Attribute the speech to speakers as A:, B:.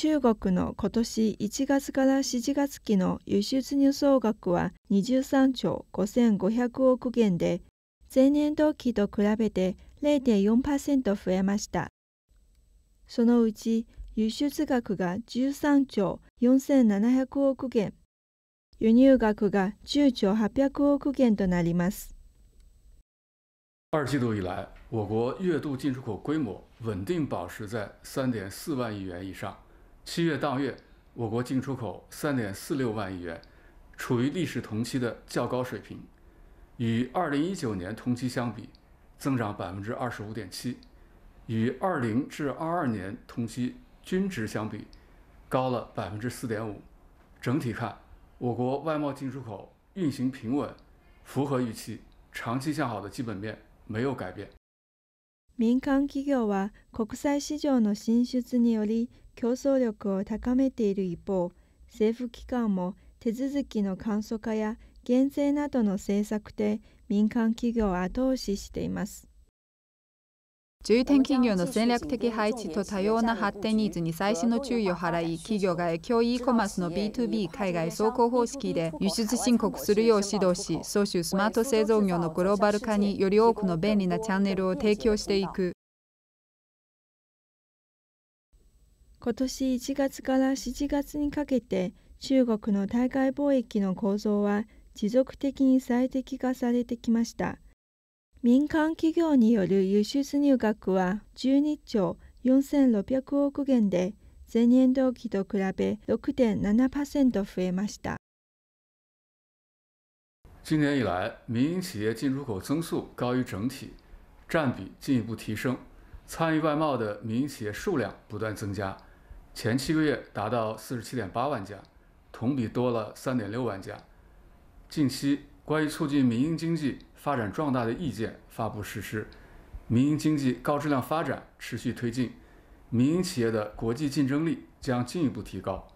A: 中国の今年1月から7月期の輸出入総額は23兆5500億元で、前年同期と比べて0.4%増えました。そのうち輸出額が13兆4700億元、輸入額が10兆800億元となります。
B: 二季度以来，我国月度进出口规模稳定保持在3.4万亿元以上。七月当月，我国进出口三点四六万亿元，处于历史同期的较高水平，与二零一九年同期相比，增长百分之二十五点七，与二零至二二年同期均值相比，高了百分之四点五。整体看，我国外贸进出口运行平稳，符合预期，长期向好的基本面没有改变。
A: 民間企業は国際市場の進出により競争力を高めている一方、政府機関も手続きの簡素化や減税などの政策で民間企業を後押ししています。重点企業の戦略的配置と多様な発展ニーズに最新の注意を払い、企業が影響 e コマースの B2B 海外走行方式で輸出申告するよう指導し、総州スマート製造業のグローバル化により多くの便利なチャンネルを提供していく。今年1月から7月にかけて、中国の対外貿易の構造は持続的に最適化されてきました。民間企業による輸出入額は12兆4600億元で前年同期と比べ6.7%増えました。
B: 今年以来，民营企业进出口增速高于整体，占比进一步提升，参与外贸的民营企业数量不断增加，前七个月达到47.8万家，同比多了3.6万家。近期关于促进民营经济发展壮大的意见发布实施，民营经济高质量发展持续推进，民营企业的国际竞争力将进一步提高。